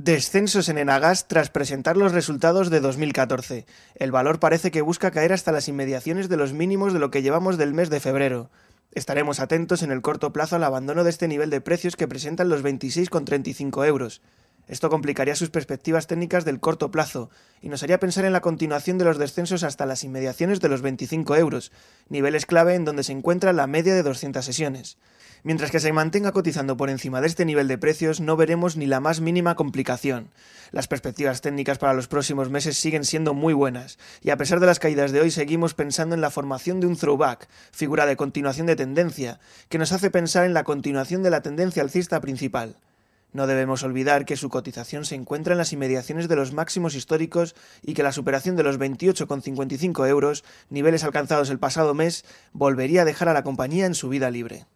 Descensos en Enagas tras presentar los resultados de 2014. El valor parece que busca caer hasta las inmediaciones de los mínimos de lo que llevamos del mes de febrero. Estaremos atentos en el corto plazo al abandono de este nivel de precios que presentan los 26,35 euros. Esto complicaría sus perspectivas técnicas del corto plazo y nos haría pensar en la continuación de los descensos hasta las inmediaciones de los 25 euros, niveles clave en donde se encuentra la media de 200 sesiones. Mientras que se mantenga cotizando por encima de este nivel de precios, no veremos ni la más mínima complicación. Las perspectivas técnicas para los próximos meses siguen siendo muy buenas, y a pesar de las caídas de hoy seguimos pensando en la formación de un throwback, figura de continuación de tendencia, que nos hace pensar en la continuación de la tendencia alcista principal. No debemos olvidar que su cotización se encuentra en las inmediaciones de los máximos históricos y que la superación de los 28,55 euros, niveles alcanzados el pasado mes, volvería a dejar a la compañía en su vida libre.